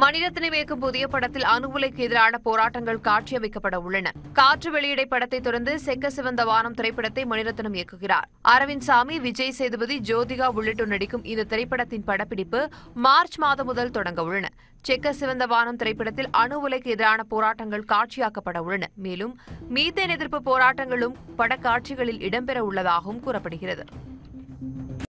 மணிரத்னை இயக்கும் புதிய படத்தில் அணுகுலைக்கு எதிரான போராட்டங்கள் காட்சியமைக்கப்பட உள்ளன காற்று வெளியீடை படத்தை தொடர்ந்து செக்க சிவந்த வானம் திரைப்படத்தை மணிரத்னம் இயக்குகிறார் அரவிந்த் சாமி விஜய் சேதுபதி ஜோதிகா உள்ளிட்டோர் நடிக்கும் இந்த திரைப்படத்தின் படப்பிடிப்பு மார்ச் மாதம் முதல் தொடங்க உள்ளன செக்க சிவந்த வானம் திரைப்படத்தில் அணு உலைக்கு எதிரான போராட்டங்கள் காட்சியாக்கப்பட உள்ளன மேலும் மீத்தேன் எதிர்ப்பு போராட்டங்களும் பட காட்சிகளில் இடம்பெற உள்ளதாகவும் கூறப்படுகிறது